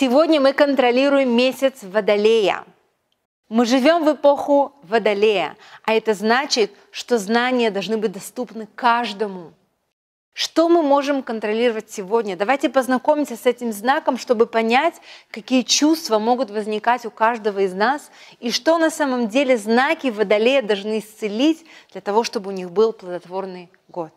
Сегодня мы контролируем месяц Водолея. Мы живем в эпоху Водолея, а это значит, что знания должны быть доступны каждому. Что мы можем контролировать сегодня? Давайте познакомимся с этим знаком, чтобы понять, какие чувства могут возникать у каждого из нас и что на самом деле знаки Водолея должны исцелить для того, чтобы у них был плодотворный год.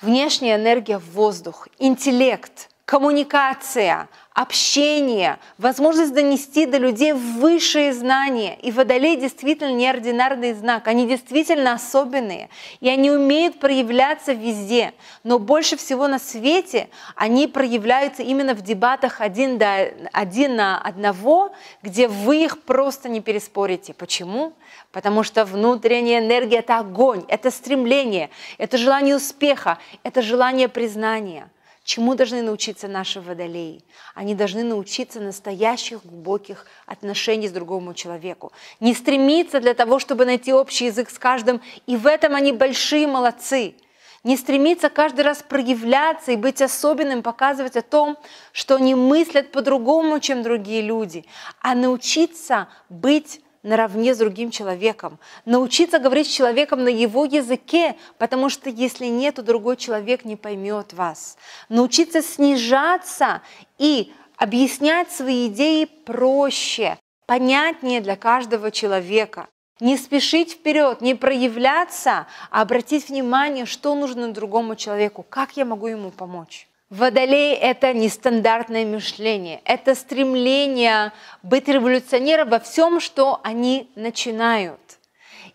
Внешняя энергия – воздух, интеллект – коммуникация, общение, возможность донести до людей высшие знания. И водолей действительно неординарный знак, они действительно особенные, и они умеют проявляться везде. Но больше всего на свете они проявляются именно в дебатах один, до, один на одного, где вы их просто не переспорите. Почему? Потому что внутренняя энергия – это огонь, это стремление, это желание успеха, это желание признания – Чему должны научиться наши водолеи? Они должны научиться настоящих глубоких отношений с другому человеку. Не стремиться для того, чтобы найти общий язык с каждым, и в этом они большие молодцы. Не стремиться каждый раз проявляться и быть особенным, показывать о том, что они мыслят по-другому, чем другие люди, а научиться быть наравне с другим человеком, научиться говорить с человеком на его языке, потому что если нет, то другой человек не поймет вас, научиться снижаться и объяснять свои идеи проще, понятнее для каждого человека. Не спешить вперед, не проявляться, а обратить внимание, что нужно другому человеку, как я могу ему помочь. Водолей – это нестандартное мышление, это стремление быть революционером во всем, что они начинают.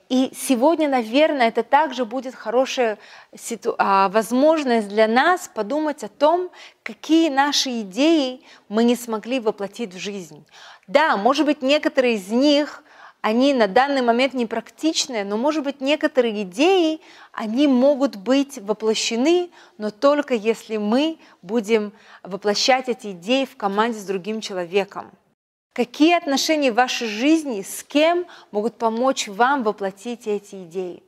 И сегодня, наверное, это также будет хорошая а, возможность для нас подумать о том, какие наши идеи мы не смогли воплотить в жизнь. Да, может быть, некоторые из них – они на данный момент непрактичны, но, может быть, некоторые идеи, они могут быть воплощены, но только если мы будем воплощать эти идеи в команде с другим человеком. Какие отношения в вашей жизни с кем могут помочь вам воплотить эти идеи?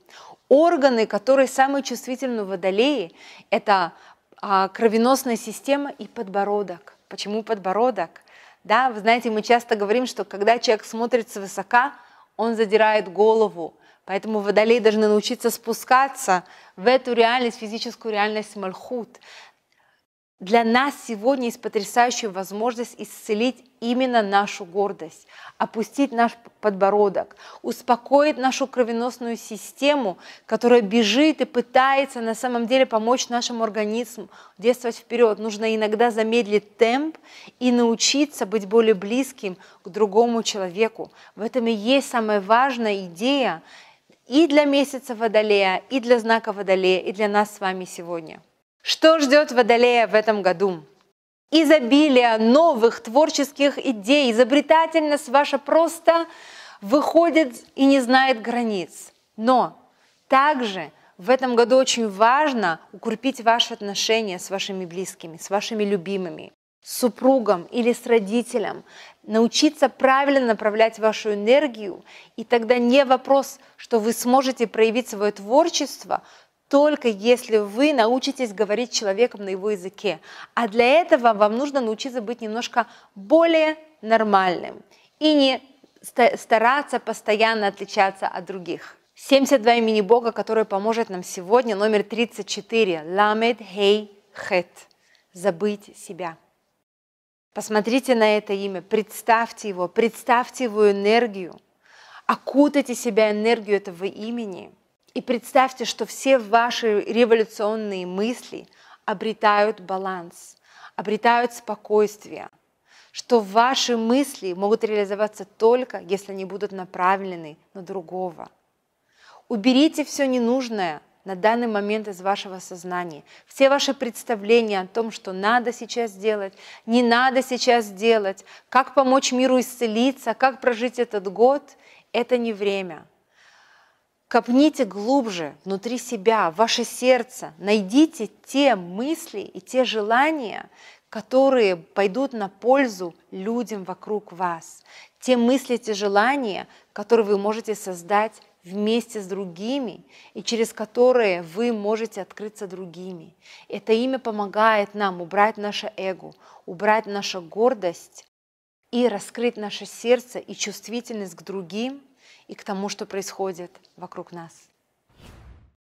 Органы, которые самые чувствительны в водолее, это а, кровеносная система и подбородок. Почему подбородок? Да, вы знаете, мы часто говорим, что когда человек смотрит свысока, он задирает голову. Поэтому водолеи должны научиться спускаться в эту реальность, физическую реальность Мальхут для нас сегодня есть потрясающая возможность исцелить именно нашу гордость, опустить наш подбородок, успокоить нашу кровеносную систему, которая бежит и пытается на самом деле помочь нашему организму действовать вперед. Нужно иногда замедлить темп и научиться быть более близким к другому человеку. В этом и есть самая важная идея и для месяца Водолея, и для знака Водолея, и для нас с вами сегодня. Что ждет Водолея в этом году? Изобилие новых творческих идей, изобретательность ваша просто выходит и не знает границ. Но также в этом году очень важно укрепить ваши отношения с вашими близкими, с вашими любимыми, с супругом или с родителем, научиться правильно направлять вашу энергию, и тогда не вопрос, что вы сможете проявить свое творчество, только если вы научитесь говорить человеком на его языке. А для этого вам нужно научиться быть немножко более нормальным и не стараться постоянно отличаться от других. 72 имени Бога, которое поможет нам сегодня, номер 34, Ламед Хей Хет, забыть себя. Посмотрите на это имя, представьте его, представьте его энергию, окутайте себя энергию этого имени – и представьте, что все ваши революционные мысли обретают баланс, обретают спокойствие, что ваши мысли могут реализоваться только, если они будут направлены на другого. Уберите все ненужное на данный момент из вашего сознания. Все ваши представления о том, что надо сейчас делать, не надо сейчас делать, как помочь миру исцелиться, как прожить этот год, это не время – Копните глубже внутри себя, ваше сердце, найдите те мысли и те желания, которые пойдут на пользу людям вокруг вас, те мысли, те желания, которые вы можете создать вместе с другими и через которые вы можете открыться другими. Это имя помогает нам убрать наше эго, убрать нашу гордость и раскрыть наше сердце и чувствительность к другим – и к тому, что происходит вокруг нас.